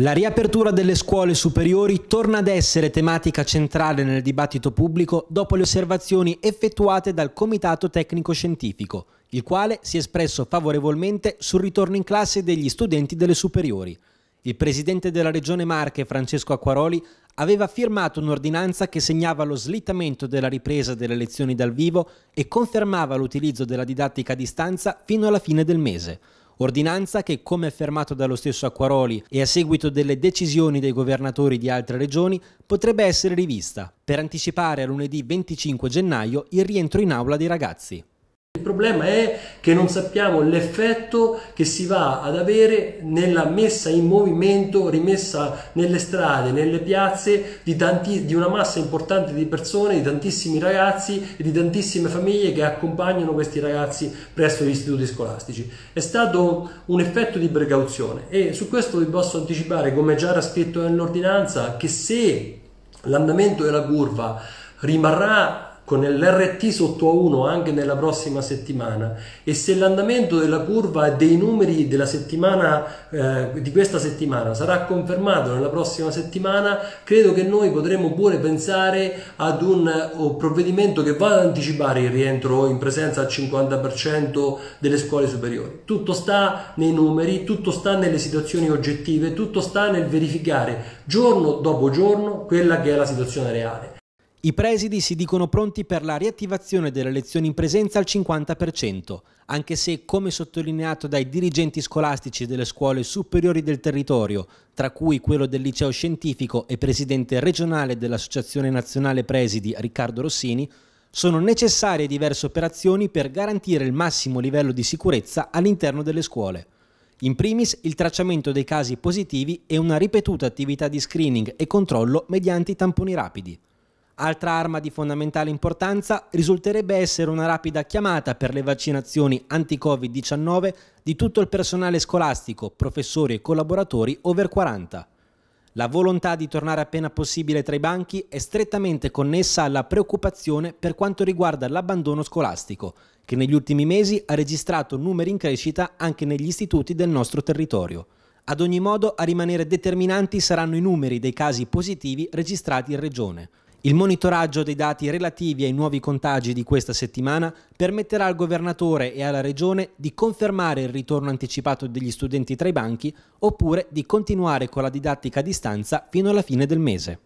La riapertura delle scuole superiori torna ad essere tematica centrale nel dibattito pubblico dopo le osservazioni effettuate dal Comitato Tecnico Scientifico, il quale si è espresso favorevolmente sul ritorno in classe degli studenti delle superiori. Il presidente della Regione Marche, Francesco Acquaroli, aveva firmato un'ordinanza che segnava lo slittamento della ripresa delle lezioni dal vivo e confermava l'utilizzo della didattica a distanza fino alla fine del mese ordinanza che, come affermato dallo stesso Acquaroli e a seguito delle decisioni dei governatori di altre regioni, potrebbe essere rivista per anticipare a lunedì 25 gennaio il rientro in aula dei ragazzi problema è che non sappiamo l'effetto che si va ad avere nella messa in movimento, rimessa nelle strade, nelle piazze di, tanti, di una massa importante di persone, di tantissimi ragazzi e di tantissime famiglie che accompagnano questi ragazzi presso gli istituti scolastici. È stato un effetto di precauzione e su questo vi posso anticipare, come già era scritto nell'ordinanza, che se l'andamento della curva rimarrà con l'RT sotto a 1 anche nella prossima settimana e se l'andamento della curva e dei numeri della settimana, eh, di questa settimana sarà confermato nella prossima settimana, credo che noi potremo pure pensare ad un, eh, un provvedimento che vada ad anticipare il rientro in presenza al 50% delle scuole superiori. Tutto sta nei numeri, tutto sta nelle situazioni oggettive, tutto sta nel verificare giorno dopo giorno quella che è la situazione reale. I presidi si dicono pronti per la riattivazione delle lezioni in presenza al 50%, anche se, come sottolineato dai dirigenti scolastici delle scuole superiori del territorio, tra cui quello del liceo scientifico e presidente regionale dell'Associazione Nazionale Presidi Riccardo Rossini, sono necessarie diverse operazioni per garantire il massimo livello di sicurezza all'interno delle scuole. In primis il tracciamento dei casi positivi e una ripetuta attività di screening e controllo mediante i tamponi rapidi. Altra arma di fondamentale importanza risulterebbe essere una rapida chiamata per le vaccinazioni anti-Covid-19 di tutto il personale scolastico, professori e collaboratori over 40. La volontà di tornare appena possibile tra i banchi è strettamente connessa alla preoccupazione per quanto riguarda l'abbandono scolastico, che negli ultimi mesi ha registrato numeri in crescita anche negli istituti del nostro territorio. Ad ogni modo, a rimanere determinanti saranno i numeri dei casi positivi registrati in Regione. Il monitoraggio dei dati relativi ai nuovi contagi di questa settimana permetterà al governatore e alla regione di confermare il ritorno anticipato degli studenti tra i banchi oppure di continuare con la didattica a distanza fino alla fine del mese.